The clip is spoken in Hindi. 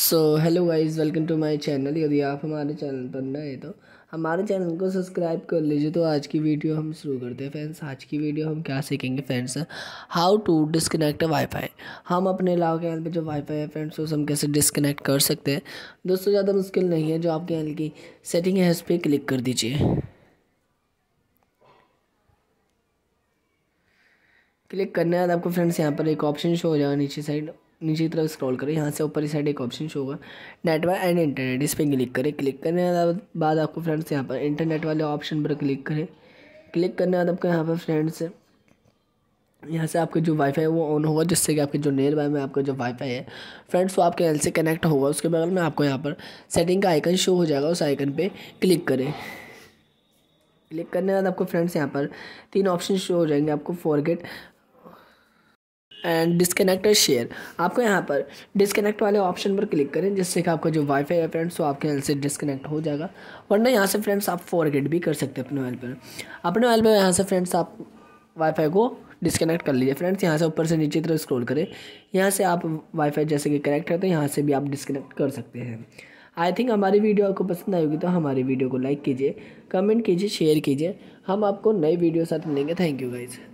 so hello guys welcome to my channel यदि आप हमारे चैनल पर नए तो हमारे चैनल को सब्सक्राइब कर लीजिए तो आज की वीडियो हम शुरू करते हैं फ्रेंड्स आज की वीडियो हम क्या सीखेंगे friends how to disconnect wifi हम अपने लाव के यहाँ पर जो वाईफाई है फ्रेंड्स उस हम कैसे डिसकनेक्ट कर सकते हैं दोस्तों ज़्यादा मुश्किल नहीं है जो आपके यहाँ की सेटिंग है उस पर क्लिक कर दीजिए क्लिक करने के बाद आपको फ्रेंड्स यहाँ पर एक ऑप्शन शो हो जाएगा नीचे साइड नीचे की तरफ स्क्रॉल करें यहाँ से ऊपर इस साइड एक ऑप्शन शो होगा नेटवर्क एंड इंटरनेट इस पर क्लिक करें क्लिक करने के बाद आपको फ्रेंड्स यहाँ पर इंटरनेट वाले ऑप्शन पर क्लिक करें क्लिक करने बाद आपको यहाँ पर फ्रेंड्स यहाँ से आपके जो वाईफाई है वो ऑन होगा जिससे कि आपके जो नियर बाय में आपका जो वाईफाई है फ्रेंड्स वो आपके एल से कनेक्ट होगा उसके बगल में आपको यहाँ पर सेटिंग का आइकन शो हो जाएगा उस आइकन पे क्लिक करें क्लिक करने के बाद आपको फ्रेंड्स यहाँ पर तीन ऑप्शन शो हो जाएंगे आपको फॉरगेट एंड डिसकनेक्ट शेयर आपको यहाँ पर डिसकनेक्ट वाले ऑप्शन पर क्लिक करें जिससे कि आपका जो वाईफाई है फ्रेंड्स वो आपके मोबाइल से डिसकनेक्ट हो जाएगा वरना यहाँ से फ्रेंड्स आप फॉरगेट भी कर सकते हैं अपने मोबाइल पर अपने मोबाइल पर यहाँ से फ्रेंड्स आप वाईफाई को डिसकनेक्ट कर लीजिए फ्रेंड्स यहाँ से ऊपर से नीचे तरफ स्क्रॉल करें यहाँ से आप वाईफाई जैसे कि कनेक्ट है तो यहाँ से भी आप डिसकनेक्ट कर सकते हैं आई थिंक हमारी वीडियो आपको पसंद आएगी तो हमारी वीडियो को लाइक कीजिए कमेंट कीजिए शेयर कीजिए हम आपको नई वीडियो साथ मिलेंगे थैंक यू गाइज़